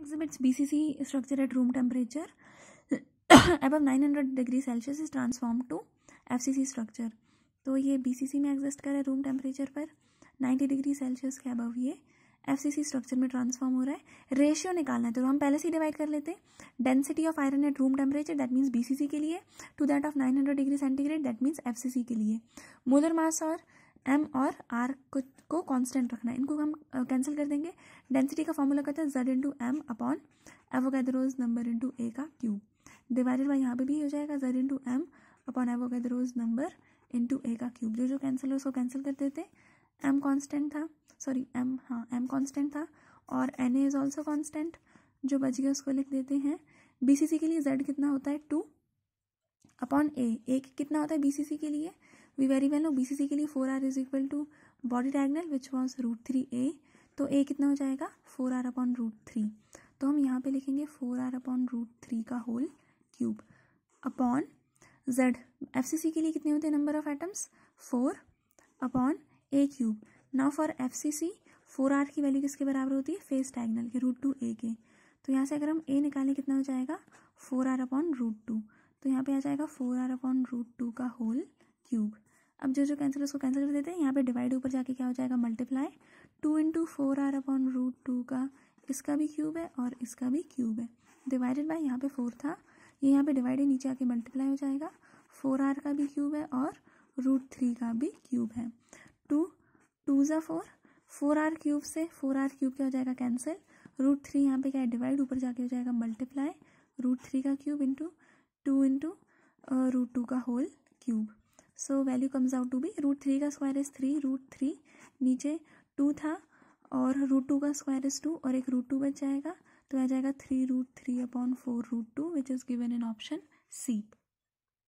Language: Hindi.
exhibits BCC structure at room temperature above 900 degree Celsius is transformed to FCC structure. तो ये सी में एग्जिस्ट कर रहा है रूम टेम्परेचर पर नाइन्टी डिग्री सेल्सियस के अबव ये एफ सी सी स्ट्रक्चर में ट्रांसफॉर्म हो रहा है रेशियो निकालना है तो हम पहले से ही डिवाइड कर लेते हैं density of iron at room temperature that means B C C के लिए two that of nine hundred degree centigrade that means F C C के लिए मोलर मास और एम और आर को कॉन्स्टेंट रखना है इनको हम कैंसिल कर देंगे डेंसिटी का फॉर्मूला कहते हैं Z into M upon Avogadro's number into A का क्यूब डिवाइडेड बाई यहाँ पे भी हो जाएगा Z into M upon Avogadro's number into A का क्यूब जो जो कैंसिल है उसको कैंसिल कर देते एम कॉन्स्टेंट था सॉरी एम हाँ एम कॉन्स्टेंट था और N A is also constant जो बच गया उसको लिख देते हैं बी सी सी के लिए जेड कितना होता है टू अपॉन ए एक कितना होता है बी सी सी के लिए we very well know B C C के लिए four R is equal to body diagonal which was root three A तो ए कितना हो जाएगा four R upon root three तो हम यहाँ पे लिखेंगे four R upon root three का whole cube upon Z F C C के लिए कितने होते हैं number of atoms four upon A cube now for F C C four R की वैल्यू किसके बराबर होती है फेस डायगनल के रूट टू ए के तो यहाँ से अगर हम ए निकालें कितना हो जाएगा four R upon root two तो यहाँ पे आ जाएगा four R upon root two का होल क्यूब अब जो जो कैंसिल उसको कैंसिल कर देते हैं यहाँ पे डिवाइड ऊपर जाके क्या हो जाएगा multiply two into four R upon root two का इसका भी क्यूब है और इसका भी क्यूब है डिवाइडेड बाय यहाँ पे फोर था ये यहाँ पे डिवाइडेड नीचे आके मल्टीप्लाई हो जाएगा फोर आर का भी क्यूब है और रूट थ्री का भी क्यूब है टू टू ज़ा फोर फोर आर क्यूब से फोर आर क्यूब क्या हो जाएगा कैंसिल रूट थ्री यहाँ पे क्या है डिवाइड ऊपर जाके हो जाएगा मल्टीप्लाई रूट थ्री का cube into two into root two का whole cube so value comes out to be root three का square is three root three नीचे टू था और रूट टू का स्क्वायर इज टू और एक रूट टू बच जाएगा तो आ जाएगा three root three upon four root two which is given in option C